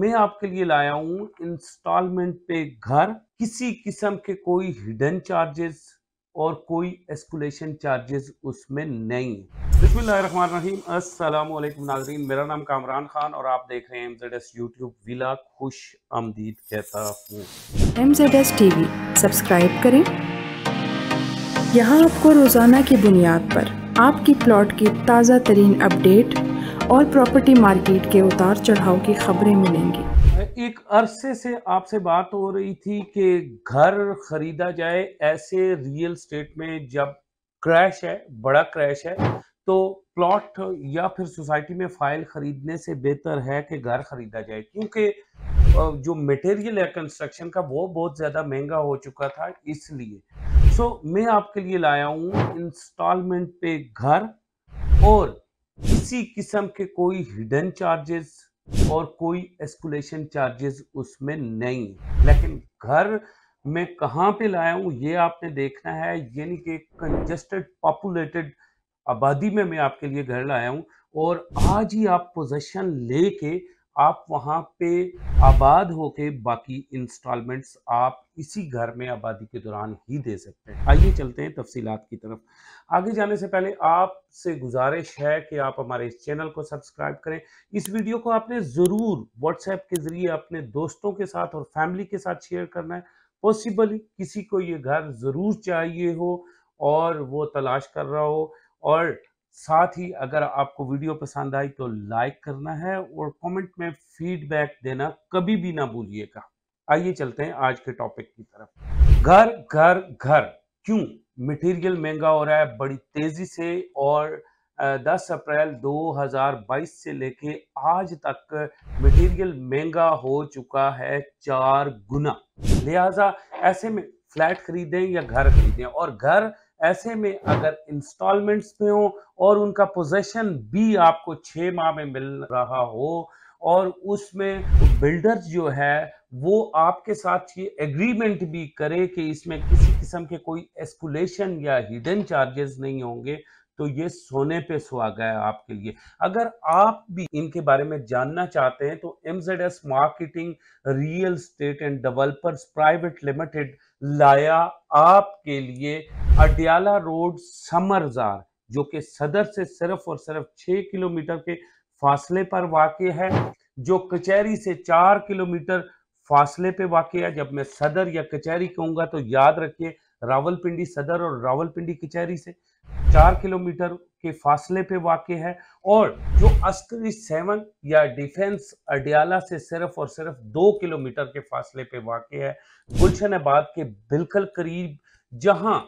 मैं आपके लिए लाया हूं इंस्टॉलमेंट पे घर किसी किस्म के कोई हिडन चार्जेस और कोई एस्कुलेशन चार्जेस उसमें नहीं बसमीम अस्सलाम वालेकुम नाजरीन मेरा नाम कामरान खान और आप देख रहे हैं एम जेड यूट्यूब विला खुश आमदीद कहता हूँ एम जेड सब्सक्राइब करें यहाँ आपको रोज़ाना की बुनियाद पर आपकी प्लॉट की ताज़ा तरीन अपडेट और प्रॉपर्टी मार्केट के उतार चढ़ाव की खबरें मिलेंगी एक अरसे से आपसे बात हो रही थी कि घर खरीदा जाए ऐसे रियल स्टेट में जब क्रैश है बड़ा क्रैश है तो प्लॉट या फिर सोसाइटी में फाइल खरीदने से बेहतर है कि घर खरीदा जाए क्योंकि जो मटेरियल है कंस्ट्रक्शन का वो बहुत ज़्यादा महंगा हो चुका था इसलिए सो so, मैं आपके लिए लाया हूँ इंस्टॉलमेंट पे घर और किसी किस्म के कोई हिडन चार्जेस और कोई एस्कुलेशन चार्जेस उसमें नहीं लेकिन घर में कहाँ पे लाया हूँ ये आपने देखना है यानी कि कंजस्टेड पॉपुलेटेड आबादी में मैं आपके लिए घर लाया हूँ और आज ही आप पोजेशन लेके आप वहाँ पे आबाद होके बाकी इंस्टॉलमेंट्स आप इसी घर में आबादी के दौरान ही दे सकते हैं आइए चलते हैं तफसीलात की तरफ आगे जाने से पहले आपसे गुजारिश है कि आप हमारे इस चैनल को सब्सक्राइब करें इस वीडियो को आपने ज़रूर व्हाट्सएप के ज़रिए अपने दोस्तों के साथ और फैमिली के साथ शेयर करना है पॉसिबल किसी को ये घर ज़रूर चाहिए हो और वो तलाश कर रहा हो और साथ ही अगर आपको वीडियो पसंद आई तो लाइक करना है और कमेंट में फीडबैक देना कभी भी ना भूलिएगा आइए चलते हैं आज के टॉपिक की तरफ घर घर घर क्यों मटेरियल महंगा हो रहा है बड़ी तेजी से और 10 अप्रैल 2022 से लेके आज तक मटेरियल महंगा हो चुका है चार गुना लिहाजा ऐसे में फ्लैट खरीदें या घर खरीदें और घर ऐसे में अगर इंस्टॉलमेंट्स में हो और उनका पोजेशन भी आपको छः माह में मिल रहा हो और उसमें बिल्डर जो है वो आपके साथ ये एग्रीमेंट भी करे कि इसमें किसी किस्म के कोई एस्कुलेशन या हिडन चार्जेस नहीं होंगे तो ये सोने पे सुहागा है आपके लिए अगर आप भी इनके बारे में जानना चाहते हैं तो M Z S marketing real estate and developers private limited लाया आपके लिए अडियाला रोड समरजार जो कि सदर से सिर्फ और सिर्फ छह किलोमीटर के फासले पर वाक़ है जो कचहरी से चार किलोमीटर फासले पे वाक़ है जब मैं सदर या कचहरी कहूंगा तो याद रखिए रावलपिंडी सदर और रावलपिंडी कचहरी से चार किलोमीटर के फासले पे वाक़ है और जो अस्करी सेवन या डिफेंस अडियाला से सिर्फ और सिर्फ दो किलोमीटर के फासले पे वाक़ है गुलशन आबाद के बिल्कुल करीब जहां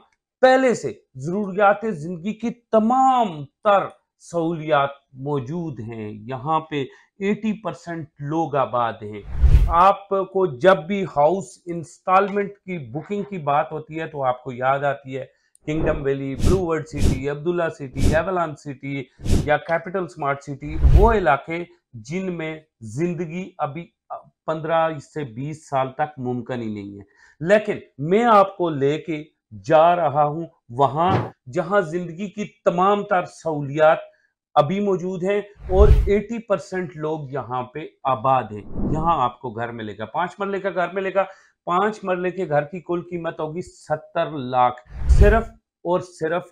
पहले से ज़रूरियात ज़िंदगी की तमाम तर सहूलियात मौजूद हैं यहाँ पे 80 परसेंट लोग आबाद हैं आपको जब भी हाउस इंस्टॉलमेंट की बुकिंग की बात होती है तो आपको याद आती है Kingdom Valley World City Abdullah City Avalon City या कैपिटल स्मार्ट सिटी वो इलाके जिनमें जिंदगी अभी पंद्रह से बीस साल तक मुमकिन ही नहीं है लेकिन मैं आपको लेके जा रहा हूं वहां जहां जिंदगी की तमाम तर सहूलियात अभी मौजूद हैं और 80 परसेंट लोग यहाँ पे आबाद हैं यहाँ आपको घर मिलेगा पांच मरले का घर मिलेगा पांच मरले के घर की कुल कीमत होगी सत्तर लाख सिर्फ और सिर्फ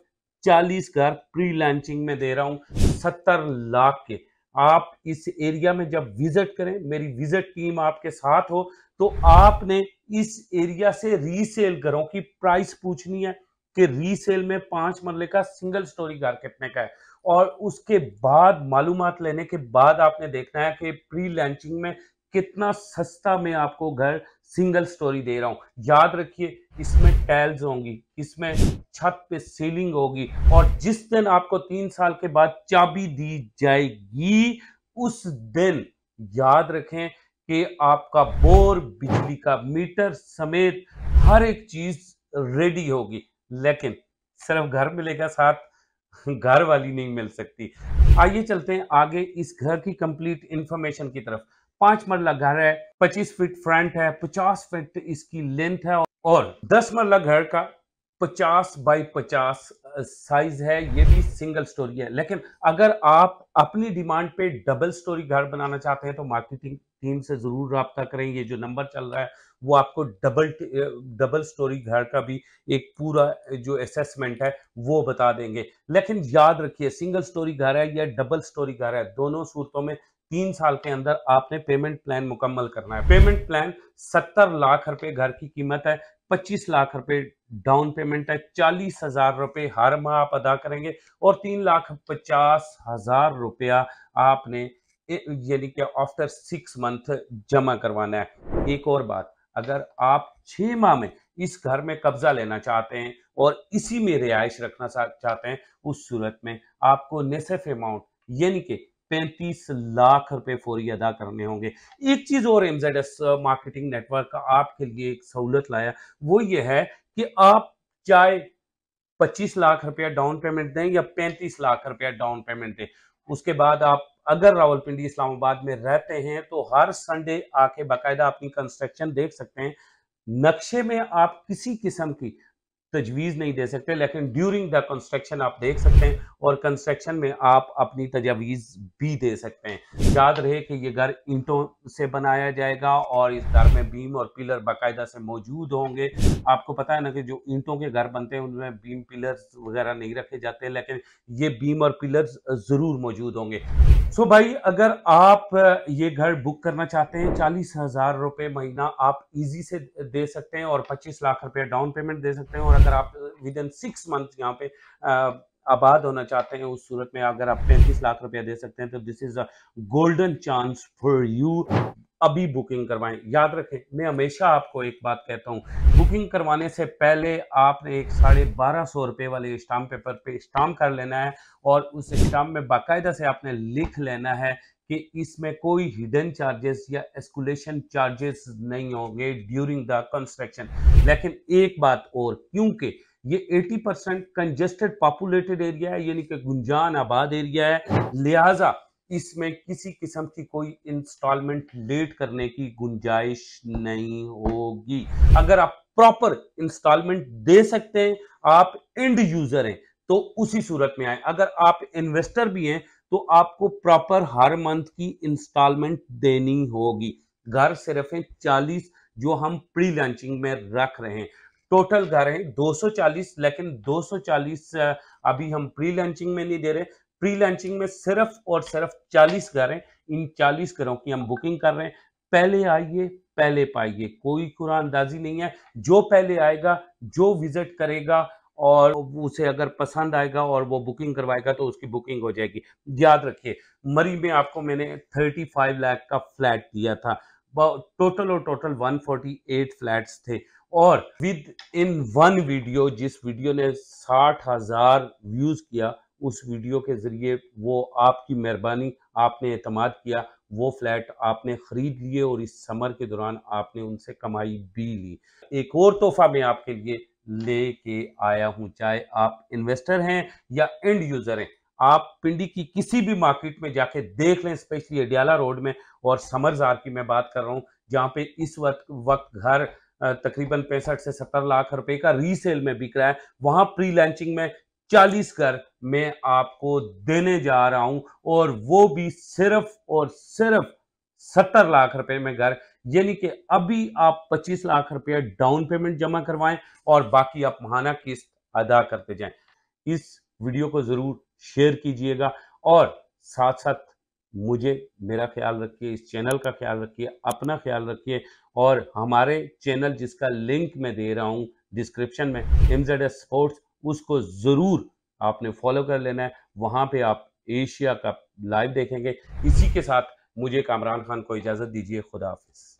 40 घर प्री लॉन्चिंग में दे रहा हूं 70 लाख के आप इस एरिया में जब विजिट करें मेरी विजिट टीम आपके साथ हो तो आपने इस एरिया से रीसेल घरों की प्राइस पूछनी है कि रीसेल में पांच मरले का सिंगल स्टोरी घर कितने का है और उसके बाद मालूम लेने के बाद आपने देखना है कि प्री लॉन्चिंग में कितना सस्ता में आपको घर सिंगल स्टोरी दे रहा हूं याद रखिए इसमें टाइल्स होंगी इसमें छत पे सीलिंग होगी और जिस दिन आपको तीन साल के बाद चाबी दी जाएगी उस दिन याद रखें कि आपका बोर बिजली का मीटर समेत हर एक चीज रेडी होगी लेकिन सिर्फ घर मिलेगा साथ घर वाली नहीं मिल सकती आइए चलते हैं आगे इस घर की कंप्लीट इंफॉर्मेशन की तरफ पांच मरला घर है पच्चीस फीट फ्रंट है पचास फीट इसकी लेंथ है और दस मरला घर का पचास बाई पचास साइज है ये भी सिंगल स्टोरी है लेकिन अगर आप अपनी डिमांड पे डबल स्टोरी घर बनाना चाहते हैं तो मार्केटिंग टीम से ज़रूर रहा करें ये जो नंबर चल रहा है वो आपको डबल डबल स्टोरी घर का भी एक पूरा जो असेसमेंट है वो बता देंगे लेकिन याद रखिए सिंगल स्टोरी घर है या डबल स्टोरी घर है दोनों सूरतों में तीन साल के अंदर आपने पेमेंट प्लान मुकम्मल करना है पेमेंट प्लान सत्तर लाख रुपए घर की कीमत है पच्चीस लाख रुपए डाउन पेमेंट है चालीस हजार रुपये हर माह आप अदा करेंगे और तीन लाख पचास हजार रुपया आपने यानी कि आफ्टर सिक्स मंथ जमा करवाना है एक और बात अगर आप छह माह में इस घर में कब्जा लेना चाहते हैं और इसी में रिहायश रखना चाहते हैं उस सूरत में आपको निसफ अमाउंट यानी कि पैंतीस लाख रुपए फौरी अदा करने होंगे एक चीज और एमजेड मार्केटिंग नेटवर्क का आपके लिए एक सहूलत लाया वो ये है कि आप चाहे पच्चीस लाख रुपया डाउन पेमेंट दें या पैंतीस लाख रुपया डाउन पेमेंट दें उसके बाद आप अगर रावलपिंडी इस्लामाबाद में रहते हैं तो हर संडे आके बाकायदा अपनी कंस्ट्रक्शन देख सकते हैं नक्शे में आप किसी किस्म की तजवीज़ नहीं दे सकते लेकिन ड्यूरिंग द कंस्ट्रक्शन आप देख सकते हैं और कंस्ट्रक्शन में आप अपनी तजावीज़ भी दे सकते हैं याद रहे कि ये घर ईंटों से बनाया जाएगा और इस घर में बीम और पिलर बाकायदा से मौजूद होंगे आपको पता है ना कि जो ईंटों के घर बनते हैं उनमें बीम पिलर्स वगैरह नहीं रखे जाते लेकिन ये बीम और पिलर्स ज़रूर मौजूद होंगे सो भाई अगर आप ये घर बुक करना चाहते हैं चालीस हज़ार रुपये महीना आप ईजी से दे सकते हैं और पच्चीस लाख रुपया डाउन पेमेंट दे सकते हैं और अगर आप विद इन सिक्स मंथ यहाँ पे आबाद होना चाहते हैं उस सूरत में अगर आप पैंतीस लाख रुपया दे सकते हैं तो this is a golden chance for you अभी बुकिंग करवाएं याद रखें मैं हमेशा आपको एक बात कहता हूं बुकिंग करवाने से पहले आपने एक साढ़े बारह सौ रुपए वाले स्टाम्प पेपर पे स्टाम्प कर लेना है और उस स्टाम्प में बाकायदा से आपने लिख लेना है कि इसमें कोई हिडन चार्जेस या एस्कुलेशन चार्जेस नहीं होंगे ड्यूरिंग द कंस्ट्रक्शन लेकिन एक बात और क्योंकि ये 80 परसेंट कंजेस्टेड पॉपुलेटेड एरिया है यानी कि गुंजान आबाद एरिया है लिहाजा इसमें किसी किस्म की कोई इंस्टॉलमेंट लेट करने की गुंजाइश नहीं होगी अगर आप प्रॉपर इंस्टॉलमेंट दे सकते हैं आप एंड यूजर हैं तो उसी सूरत में आए अगर आप इन्वेस्टर भी हैं तो आपको प्रॉपर हर मंथ की इंस्टॉलमेंट देनी होगी घर सिर्फ है चालीस जो हम प्री लॉन्चिंग में रख रहे हैं टोटल घर हैं 240 लेकिन 240 अभी हम प्री लॉन्चिंग में नहीं दे रहे प्री लॉन्चिंग में सिर्फ और सिर्फ 40 घर हैं इन 40 घरों की हम बुकिंग कर रहे हैं पहले आइए पहले पाइए कोई कुरानदाजी नहीं है जो पहले आएगा जो विजिट करेगा और उसे अगर पसंद आएगा और वो बुकिंग करवाएगा तो उसकी बुकिंग हो जाएगी याद रखिए मरी में आपको मैंने थर्टी फाइव लाख का फ्लैट दिया था टोटल और टोटल 148 फ्लैट्स थे और विद इन वन वीडियो जिस वीडियो ने साठ हजार व्यूज किया उस वीडियो के जरिए वो आपकी मेहरबानी आपने अतमाद किया वो फ्लैट आपने खरीद लिए और इस समर के दौरान आपने उनसे कमाई भी ली एक और तोहफा मैं आपके लिए लेके आया हूं चाहे आप इन्वेस्टर हैं या एंड यूजर हैं आप पिंडी की किसी भी मार्केट में जाके देख लें स्पेशली अडियाला रोड में और समरजार की मैं बात कर रहा हूं जहां पे इस वक्त वक्त घर तकरीबन पैंसठ से सत्तर लाख रुपए का रीसेल में बिक रहा है वहां प्री लॉन्चिंग में चालीस कर मैं आपको देने जा रहा हूं और वो भी सिर्फ और सिर्फ सत्तर लाख रुपए में घर यानी कि अभी आप 25 लाख रुपया डाउन पेमेंट जमा करवाएं और बाकी आप महाना किस्त अदा करते जाएं इस वीडियो को जरूर शेयर कीजिएगा और साथ साथ मुझे मेरा ख्याल रखिए इस चैनल का ख्याल रखिए अपना ख्याल रखिए और हमारे चैनल जिसका लिंक मैं दे रहा हूँ डिस्क्रिप्शन में एम जेड एस स्पोर्ट्स उसको ज़रूर आपने फॉलो कर लेना है वहां पे आप एशिया का लाइव देखेंगे इसी के साथ मुझे कामरान खान को इजाज़त दीजिए खुदा हाफिज़